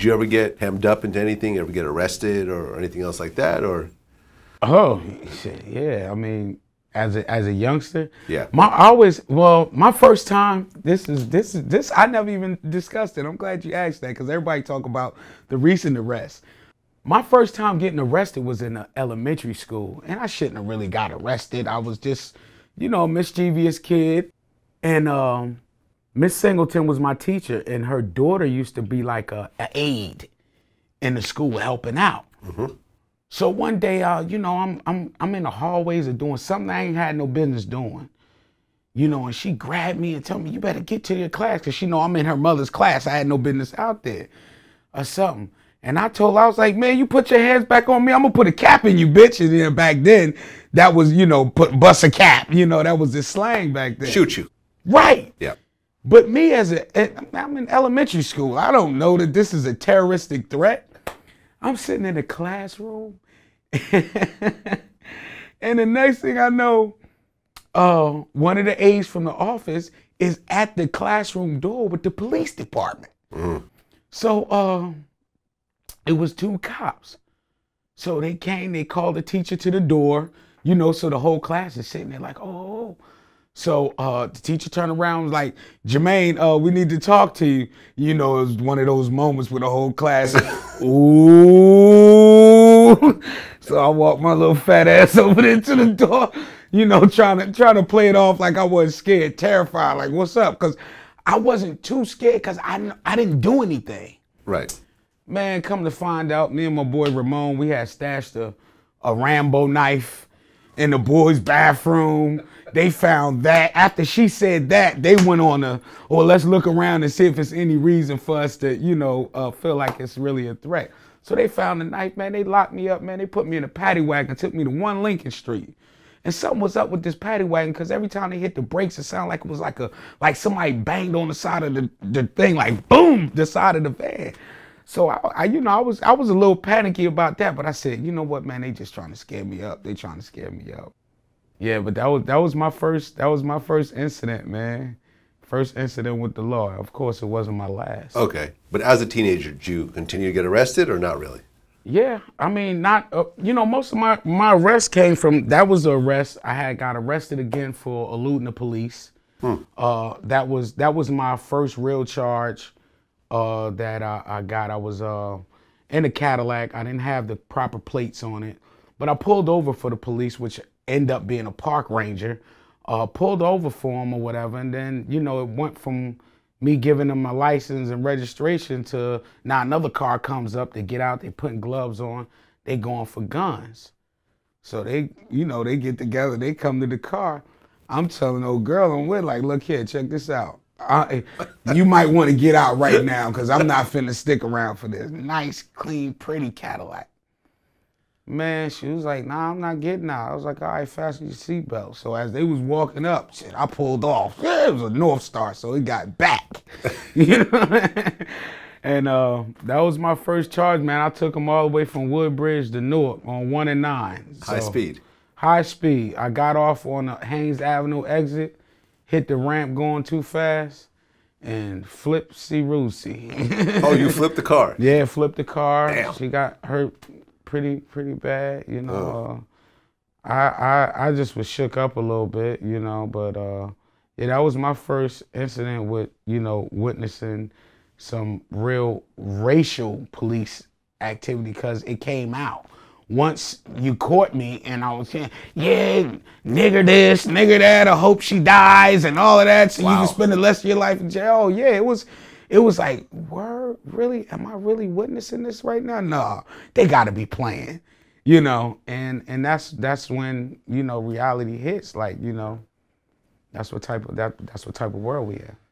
Did you ever get hemmed up into anything? ever get arrested or anything else like that? Or oh, yeah. I mean, as a, as a youngster, yeah. My I always well, my first time. This is this is this. I never even discussed it. I'm glad you asked that because everybody talk about the recent arrest. My first time getting arrested was in elementary school, and I shouldn't have really got arrested. I was just, you know, mischievous kid, and um, Miss Singleton was my teacher, and her daughter used to be like a, a aide in the school helping out. Mm -hmm. So one day, uh, you know, I'm I'm I'm in the hallways of doing something I ain't had no business doing, you know, and she grabbed me and told me you better get to your class because she know I'm in her mother's class. I had no business out there, or something. And I told her, I was like, man, you put your hands back on me, I'm gonna put a cap in you, bitch. And then back then, that was, you know, put bust a cap, you know, that was the slang back then. Shoot you. Right. Yep. But me as a, I'm in elementary school. I don't know that this is a terroristic threat. I'm sitting in a classroom. and the next thing I know, uh, one of the aides from the office is at the classroom door with the police department. Mm. So uh, it was two cops. So they came, they called the teacher to the door, you know, so the whole class is sitting there like, oh, so uh, the teacher turned around was like, Jermaine, uh, we need to talk to you. You know, it was one of those moments with the whole class, ooh. So I walked my little fat ass over there to the door, you know, trying to trying to play it off like I was scared, terrified, like what's up? Because I wasn't too scared because I I didn't do anything. Right. Man, come to find out, me and my boy Ramon, we had stashed a, a Rambo knife in the boys' bathroom. They found that. After she said that, they went on a, "Well, let's look around and see if it's any reason for us to, you know, uh, feel like it's really a threat. So they found the knife, man. They locked me up, man. They put me in a paddy wagon, took me to one Lincoln Street. And something was up with this paddy wagon because every time they hit the brakes, it sounded like it was like a like somebody banged on the side of the, the thing, like boom, the side of the van. So I, I, you know, I was I was a little panicky about that, but I said, you know what, man, they just trying to scare me up. They trying to scare me up. Yeah, but that was that was my first that was my first incident, man. First incident with the law. Of course, it wasn't my last. Okay, but as a teenager, did you continue to get arrested or not really? Yeah, I mean, not uh, you know, most of my my arrests came from that was the arrest I had got arrested again for eluding the police. Hmm. Uh, that was that was my first real charge uh, that I, I, got. I was uh, in a Cadillac. I didn't have the proper plates on it, but I pulled over for the police, which ended up being a park ranger. Uh, pulled over for him or whatever, and then you know it went from me giving them my license and registration to now another car comes up. They get out. They putting gloves on. They going for guns. So they, you know, they get together. They come to the car. I'm telling old girl and we're like, look here, check this out. I, you might want to get out right now because I'm not finna stick around for this. Nice, clean, pretty Cadillac. Man, she was like, nah, I'm not getting out. I was like, all right, fasten your seatbelt. So as they was walking up, shit, I pulled off. Yeah, it was a North Star, so it got back. you know And uh, that was my first charge, man. I took them all the way from Woodbridge to Newark on 1 and 9. So, high speed. High speed. I got off on the Haines Avenue exit hit the ramp going too fast and flip Cirusi. oh, you flipped the car? Yeah, flipped the car. Damn. She got hurt pretty pretty bad, you know. Uh, I, I I just was shook up a little bit, you know, but uh, yeah, that was my first incident with, you know, witnessing some real racial police activity because it came out once you caught me and I was saying, yeah, nigger this, nigger that, I hope she dies and all of that, so wow. you can spend the rest of your life in jail. Oh, yeah, it was, it was like, were really? Am I really witnessing this right now? No, they got to be playing, you know. And and that's that's when you know reality hits. Like you know, that's what type of that that's what type of world we in.